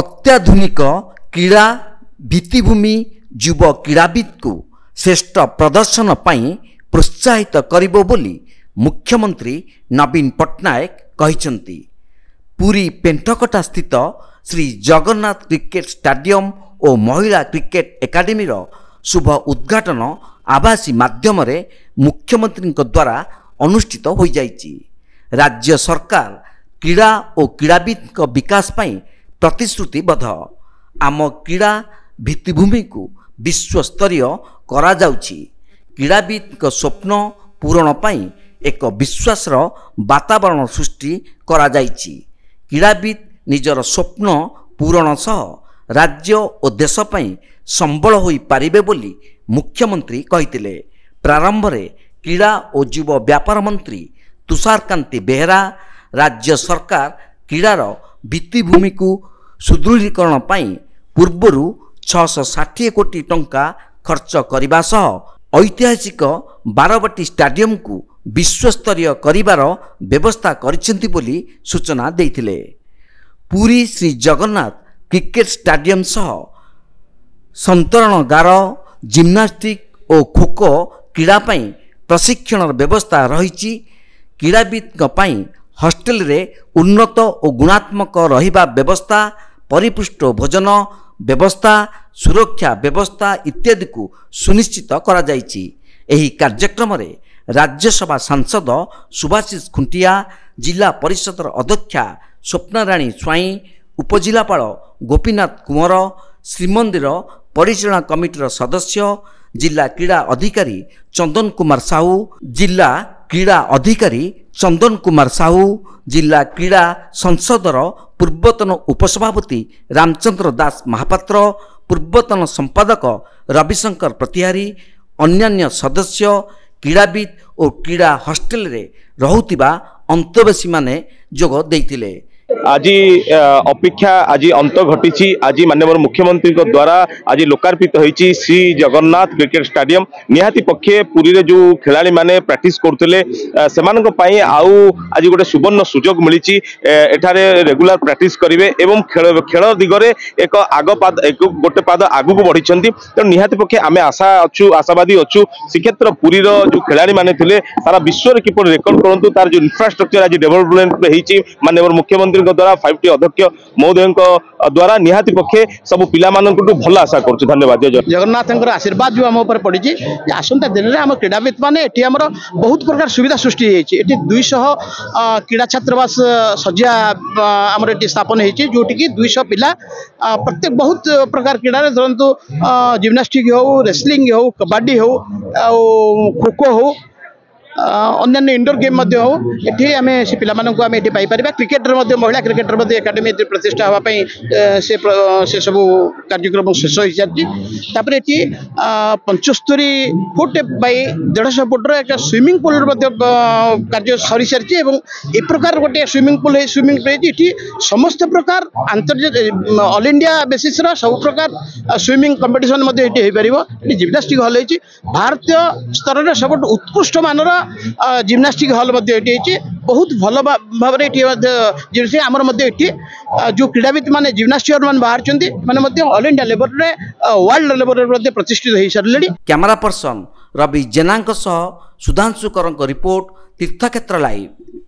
ଅତ୍ୟାଧୁନିକ କ୍ରୀଡ଼ା ଭିତ୍ତିଭୂମି ଯୁବ କ୍ରୀଡ଼ାବିତ୍କୁ ଶ୍ରେଷ୍ଠ ପ୍ରଦର୍ଶନ ପାଇଁ ପ୍ରୋତ୍ସାହିତ କରିବ ବୋଲି ମୁଖ୍ୟମନ୍ତ୍ରୀ ନବୀନ ପଟ୍ଟନାୟକ କହିଛନ୍ତି ପୁରୀ ପେଣ୍ଠକଟା ସ୍ଥିତ ଶ୍ରୀ ଜଗନ୍ନାଥ କ୍ରିକେଟ ଷ୍ଟାଡ଼ିୟମ୍ ଓ ମହିଳା କ୍ରିକେଟ ଏକାଡେମୀର ଶୁଭ ଉଦ୍ଘାଟନ ଆବାସୀ ମାଧ୍ୟମରେ ମୁଖ୍ୟମନ୍ତ୍ରୀଙ୍କ ଦ୍ୱାରା ଅନୁଷ୍ଠିତ ହୋଇଯାଇଛି ରାଜ୍ୟ ସରକାର କ୍ରୀଡ଼ା ଓ କ୍ରୀଡ଼ାବିତ୍ଙ୍କ ବିକାଶ ପାଇଁ ପ୍ରତିଶ୍ରୁତିବଦ୍ଧ ଆମ କ୍ରୀଡ଼ା ଭିତ୍ତିଭୂମିକୁ ବିଶ୍ୱସ୍ତରୀୟ କରାଯାଉଛି କ୍ରୀଡ଼ାବିତଙ୍କ ସ୍ୱପ୍ନ ପୂରଣ ପାଇଁ ଏକ ବିଶ୍ୱାସର ବାତାବରଣ ସୃଷ୍ଟି କରାଯାଇଛି କ୍ରୀଡ଼ାବିତ୍ ନିଜର ସ୍ୱପ୍ନ ପୂରଣ ସହ ରାଜ୍ୟ ଓ ଦେଶ ପାଇଁ ସମ୍ବଳ ହୋଇପାରିବେ ବୋଲି ମୁଖ୍ୟମନ୍ତ୍ରୀ କହିଥିଲେ ପ୍ରାରମ୍ଭରେ କ୍ରୀଡ଼ା ଓ ଯୁବ ବ୍ୟାପାର ମନ୍ତ୍ରୀ ତୁଷାରକାନ୍ତି ବେହେରା ରାଜ୍ୟ ସରକାର କ୍ରୀଡ଼ାର ଭିତ୍ତିଭୂମିକୁ ସୁଦୃଢ଼ୀକରଣ ପାଇଁ ପୂର୍ବରୁ ଛଅଶହ ଷାଠିଏ କୋଟି ଟଙ୍କା ଖର୍ଚ୍ଚ କରିବା ସହ ଐତିହାସିକ ବାରବାଟୀ ଷ୍ଟାଡିୟମକୁ ବିଶ୍ୱସ୍ତରୀୟ କରିବାର ବ୍ୟବସ୍ଥା କରିଛନ୍ତି ବୋଲି ସୂଚନା ଦେଇଥିଲେ ପୁରୀ ଶ୍ରୀ ଜଗନ୍ନାଥ କ୍ରିକେଟ୍ ଷ୍ଟାଡିୟମ ସହ ସନ୍ତରଣ ଗାର ଜିମ୍ନାଷ୍ଟିକ୍ ଓ ଖୋଖୋ କ୍ରୀଡ଼ା ପାଇଁ ପ୍ରଶିକ୍ଷଣର ବ୍ୟବସ୍ଥା ରହିଛି କ୍ରୀଡ଼ାବିତ୍ଙ୍କ ପାଇଁ ହଷ୍ଟେଲରେ ଉନ୍ନତ ଓ ଗୁଣାତ୍ମକ ରହିବା ବ୍ୟବସ୍ଥା ପରିପୃଷ୍ଟ ଭୋଜନ ବ୍ୟବସ୍ଥା ସୁରକ୍ଷା ବ୍ୟବସ୍ଥା ଇତ୍ୟାଦିକୁ ସୁନିଶ୍ଚିତ କରାଯାଇଛି ଏହି କାର୍ଯ୍ୟକ୍ରମରେ ରାଜ୍ୟସଭା ସାଂସଦ ସୁଭାଶିଷ ଖୁଣ୍ଟିଆ ଜିଲ୍ଲା ପରିଷଦର ଅଧ୍ୟକ୍ଷା ସ୍ୱପ୍ନାରାଣୀ ସ୍ୱାଇଁ ଉପଜିଲ୍ଲାପାଳ ଗୋପୀନାଥ କୁମର ଶ୍ରୀମନ୍ଦିର ପରିଚାଳନା କମିଟିର ସଦସ୍ୟ ଜିଲ୍ଲା କ୍ରୀଡ଼ା ଅଧିକାରୀ ଚନ୍ଦନ କୁମାର ସାହୁ ଜିଲ୍ଲା କ୍ରୀଡ଼ା ଅଧିକାରୀ ଚନ୍ଦନ କୁମାର ସାହୁ ଜିଲ୍ଲା କ୍ରୀଡ଼ା ସଂସଦର ପୂର୍ବତନ ଉପସଭାପତି ରାମଚନ୍ଦ୍ର ଦାସ ମହାପାତ୍ର ପୂର୍ବତନ ସମ୍ପାଦକ ରବିଶଙ୍କର ପ୍ରତିହାରୀ ଅନ୍ୟାନ୍ୟ ସଦସ୍ୟ କ୍ରୀଡ଼ାବିତ୍ ଓ କ୍ରୀଡ଼ା ହଷ୍ଟେଲରେ ରହୁଥିବା ଅନ୍ତେବାସୀମାନେ ଯୋଗ ଦେଇଥିଲେ আজি অপেক্ষা আজি অন্ত ঘটিছি আজি মাননীয় মুখ্যমন্ত্রী দ্বারা আজি লোকার্পিত হয়েছি শ্রী জগন্নাথ ক্রিকেট স্টাডিয়াম নিহতি পক্ষে পুরীরে যে খেলাড়ি মানে প্র্যাকটিস করুলে সে আউ আজি গোটে সুবর্ণ সুযোগ মিলিছি এঠারে রেগুলার প্র্যাকটিস করবে এবং খেল খেল দিগরে এক আগ পাদ গোটে পাদ আগুক বড়িছেন তেমন নিহতি পক্ষে আমি আশা অছু আশাবাদী অছু শ্রীক্ষেত্র পুরীর যে খেলাড়ি মানে লে সারা বিশ্বরে কিপর রেকর্ড করতু তার যে ইনফ্রাস্ট্রকচর আজ ডেভেলপমেন্ট হয়েছি মাননীয় মুখ্যমন্ত্রী प्रधानमंत्री द्वारा फाइव टी अध्यक्ष महोदय द्वारा निहाती पक्षे सब पिला भल आशा कर जगन्नाथ आशीर्वाद जो आम पड़ी आसंता दिन में आम क्रीडावित मैंने बहुत प्रकार सुविधा सृष्टि ये दुईश क्रीड़ा छात्रावास शज्ञा आम स्थापन होती कि दुईश पिला प्रत्येक बहुत प्रकार क्रीडा धरतु जिमनास्टिक हूँ रेसलींग हूँ कबाडी हूँ आ खो हूँ অন্যান্য ইনডোর গেম মধ্যে হোক এটি আমি সে পিলামানকু আমি এটি পাইপারিবা ক্রিকেটের মধ্যে মহিলা ক্রিকেটের মধ্যে একাডেমি এটি প্রতিষ্ঠা হওয়া পাই সে সে সবু কার্যক্রম শেষ হয়ে যাচ্ছে তারপরে এটি পঞ্চস্তরি ফুট বাই দেড়শো ফুটর একটা সুইমিং পুলর মধ্যে কার্য সরি সারিছে এবং এ প্রকার গোটে সুইমিং পুল হয়ে সুইমিং পুল হয়েছে এটি সমস্ত প্রকার আন্তর্জাতিক অল ইন্ডিয়া বেসিসর সব প্রকার সুইমিং কম্পিটিশন মধ্যে এটি হয়ে পারিব এটি জিমনাস্টিক হল হয়েছে ভারতীয় স্তরের সবুঠ উৎকৃষ্ট মানর ଜିମ୍ନାଷ୍ଟିକ୍ ହଲ୍ ମଧ୍ୟ ଏଠି ହେଇଛି ବହୁତ ଭଲ ଭାବରେ ଏଠି ମଧ୍ୟ ଆମର ମଧ୍ୟ ଏଠି ଯେଉଁ କ୍ରୀଡ଼ାବିତ ମାନେ ଜିମ୍ନାଷ୍ଟିୟର ମାନେ ବାହାରିଛନ୍ତି ମାନେ ମଧ୍ୟ ଅଲ୍ ଇଣ୍ଡିଆ ଲେବଲ୍ରେ ୱାର୍ଲଡ ଲେବଲ୍ରେ ମଧ୍ୟ ପ୍ରତିଷ୍ଠିତ ହେଇସାରିଲେଣି କ୍ୟାମେରା ପର୍ସନ ରବି ଜେନାଙ୍କ ସହ ସୁଧାଂଶୁ କରଙ୍କ ରିପୋର୍ଟ ତୀର୍ଥକ୍ଷେତ୍ର ଲାଇଭ୍